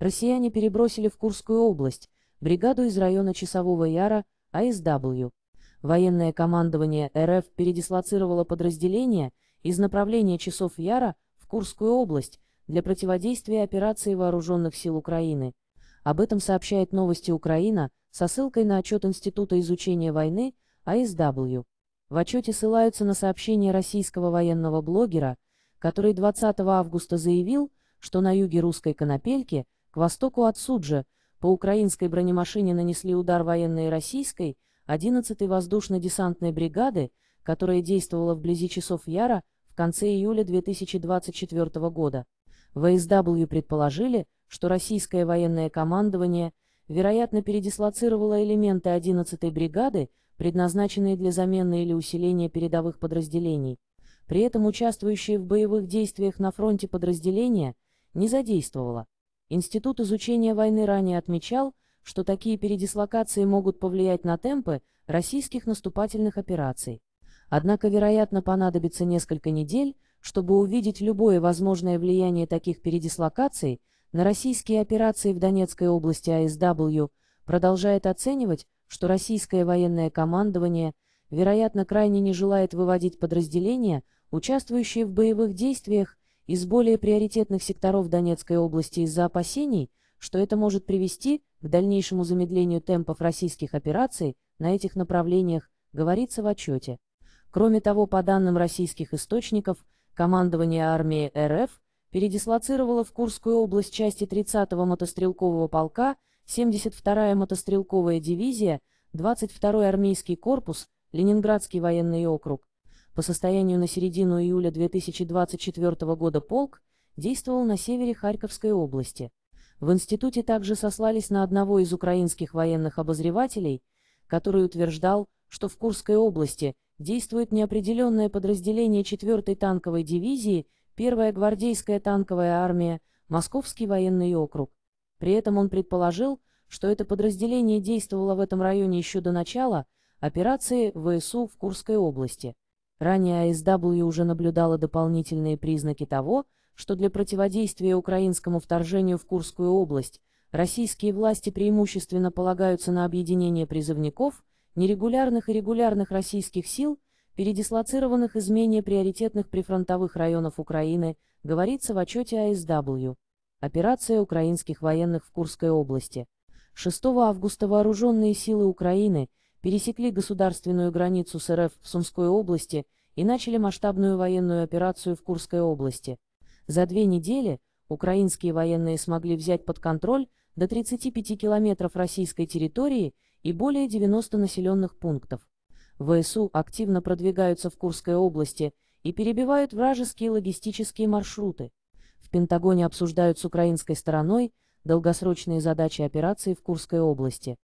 Россияне перебросили в Курскую область бригаду из района Часового Яра АСW. Военное командование РФ передислоцировало подразделения из направления Часов Яра в Курскую область для противодействия операции вооруженных сил Украины. Об этом сообщает новости Украина со ссылкой на отчет Института изучения войны АСW. В отчете ссылаются на сообщение российского военного блогера, который 20 августа заявил, что на юге русской конопельки – к востоку от Суджа по украинской бронемашине нанесли удар военной российской 11-й воздушно-десантной бригады, которая действовала вблизи часов Яра в конце июля 2024 года. ВСW предположили, что российское военное командование, вероятно, передислоцировало элементы 11-й бригады, предназначенные для замены или усиления передовых подразделений. При этом участвующие в боевых действиях на фронте подразделения не задействовало. Институт изучения войны ранее отмечал, что такие передислокации могут повлиять на темпы российских наступательных операций. Однако, вероятно, понадобится несколько недель, чтобы увидеть любое возможное влияние таких передислокаций на российские операции в Донецкой области АСW, продолжает оценивать, что российское военное командование, вероятно, крайне не желает выводить подразделения, участвующие в боевых действиях, из более приоритетных секторов Донецкой области из-за опасений, что это может привести к дальнейшему замедлению темпов российских операций на этих направлениях, говорится в отчете. Кроме того, по данным российских источников, командование армии РФ передислоцировало в Курскую область части 30-го мотострелкового полка, 72-я мотострелковая дивизия, 22-й армейский корпус, Ленинградский военный округ, по состоянию на середину июля 2024 года полк действовал на севере Харьковской области. В институте также сослались на одного из украинских военных обозревателей, который утверждал, что в Курской области действует неопределенное подразделение 4-й танковой дивизии, 1-я гвардейская танковая армия, Московский военный округ. При этом он предположил, что это подразделение действовало в этом районе еще до начала операции ВСУ в Курской области. Ранее ASW уже наблюдала дополнительные признаки того, что для противодействия украинскому вторжению в Курскую область российские власти преимущественно полагаются на объединение призывников, нерегулярных и регулярных российских сил, передислоцированных из менее приоритетных прифронтовых районов Украины, говорится в отчете АСW. Операция украинских военных в Курской области. 6 августа вооруженные силы Украины – пересекли государственную границу с РФ в Сумской области и начали масштабную военную операцию в Курской области. За две недели украинские военные смогли взять под контроль до 35 километров российской территории и более 90 населенных пунктов. ВСУ активно продвигаются в Курской области и перебивают вражеские логистические маршруты. В Пентагоне обсуждают с украинской стороной долгосрочные задачи операции в Курской области.